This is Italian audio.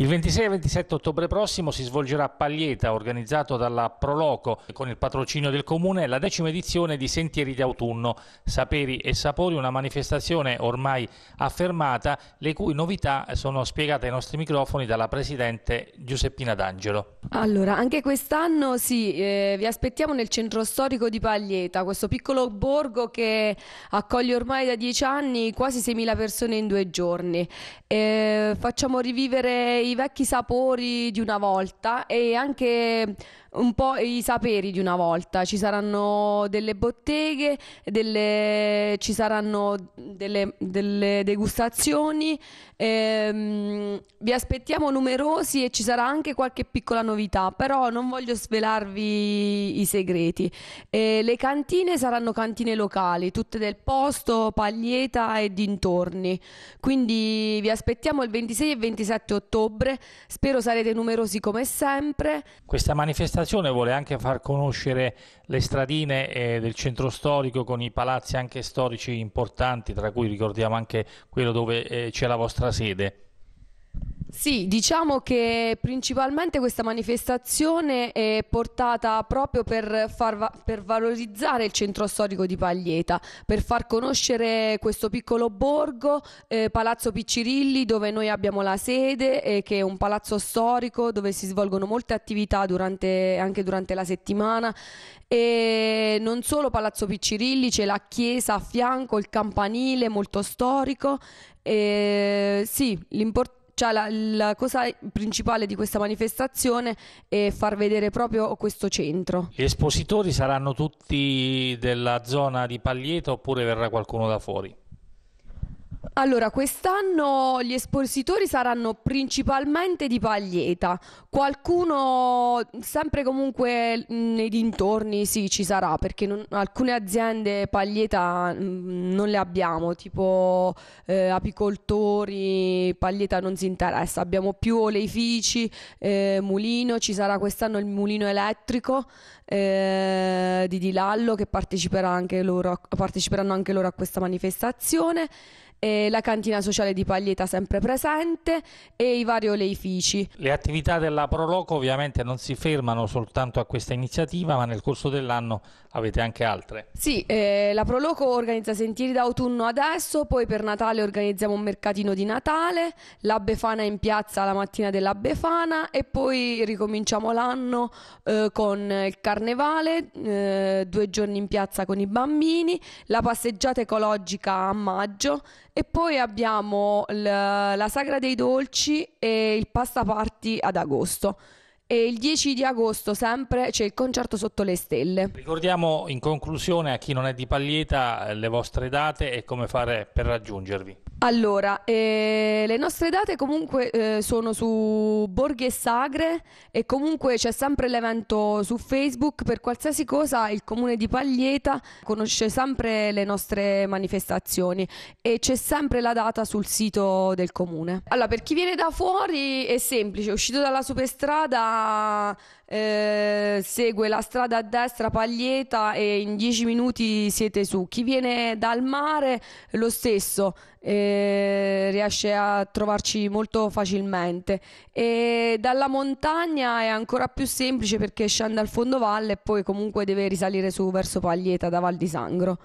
Il 26 e 27 ottobre prossimo si svolgerà a Paglieta, organizzato dalla Proloco con il patrocinio del Comune, la decima edizione di Sentieri d'autunno, Saperi e Sapori, una manifestazione ormai affermata, le cui novità sono spiegate ai nostri microfoni dalla Presidente Giuseppina D'Angelo. Allora, anche quest'anno sì, eh, vi aspettiamo nel centro storico di Paglieta, questo piccolo borgo che accoglie ormai da dieci anni quasi 6.000 persone in due giorni. Eh, facciamo rivivere i vecchi sapori di una volta e anche un po' i saperi di una volta. Ci saranno delle botteghe, delle, ci saranno delle, delle degustazioni. Ehm, vi aspettiamo numerosi e ci sarà anche qualche piccola novità, però non voglio svelarvi i segreti. E le cantine saranno cantine locali, tutte del posto, Paglieta e dintorni. Quindi vi aspettiamo il 26 e 27 ottobre ottobre. Spero sarete numerosi come sempre. Questa manifestazione vuole anche far conoscere le stradine eh, del centro storico con i palazzi anche storici importanti, tra cui ricordiamo anche quello dove eh, c'è la vostra sede. Sì, diciamo che principalmente questa manifestazione è portata proprio per, va per, valorizzare il centro storico di Paglieta, per far conoscere questo piccolo borgo, eh, Palazzo Piccirilli, dove noi abbiamo la sede, eh, che è un palazzo storico dove si svolgono molte attività durante, anche durante la settimana. E non solo Palazzo Piccirilli, c'è la chiesa a fianco, il campanile molto storico. Eh, sì, l'importante cioè la, la, cosa principale di questa manifestazione è far vedere proprio questo centro. Gli espositori saranno tutti della zona di Paglieto oppure verrà qualcuno da fuori? Allora, quest'anno gli espositori saranno principalmente di Paglieta, qualcuno sempre comunque mm, nei dintorni sì ci sarà, perché non- alcune aziende Paglieta mh, mm, non le abbiamo, tipo eh, apicoltori, Paglieta non si interessa, abbiamo più oleifici, eh, mulino, ci sarà quest'anno il mulino elettrico eh, di Dilallo che parteciperà anche loro- parteciperanno anche loro a questa manifestazione eh, la cantina sociale di Paglieta sempre presente e i vari oleifici. Le attività della Proloco ovviamente non si fermano soltanto a questa iniziativa, ma nel corso dell'anno avete anche altre. Sì, eh, la Proloco organizza sentieri d'autunno adesso, poi per Natale organizziamo un mercatino di Natale, la Befana in piazza la mattina della Befana e poi ricominciamo l'anno eh, con il carnevale, eh, due giorni in piazza con i bambini, la passeggiata ecologica a maggio e poi abbiamo l- la Sagra dei Dolci e il Pasta Party ad agosto. E il 10 di agosto sempre c'è il concerto sotto le stelle. Ricordiamo in conclusione a chi non è di Paglieta eh, le vostre date e come fare per raggiungervi. Allora, eh, le nostre date comunque eh, sono su Borghi e Sagre e comunque c'è sempre l'evento su Facebook, per qualsiasi cosa il comune di Paglieta conosce sempre le nostre manifestazioni e c'è sempre la data sul sito del comune. Allora, per chi viene da fuori è semplice, uscito dalla superstrada eh, segue la strada a destra Paglieta e in 10 minuti siete su. Chi viene dal mare lo stesso. Eh, eh, riesce a trovarci molto facilmente e dalla montagna è ancora più semplice perché scende al fondovalle e poi comunque deve risalire su verso Paglieta da Val di Sangro.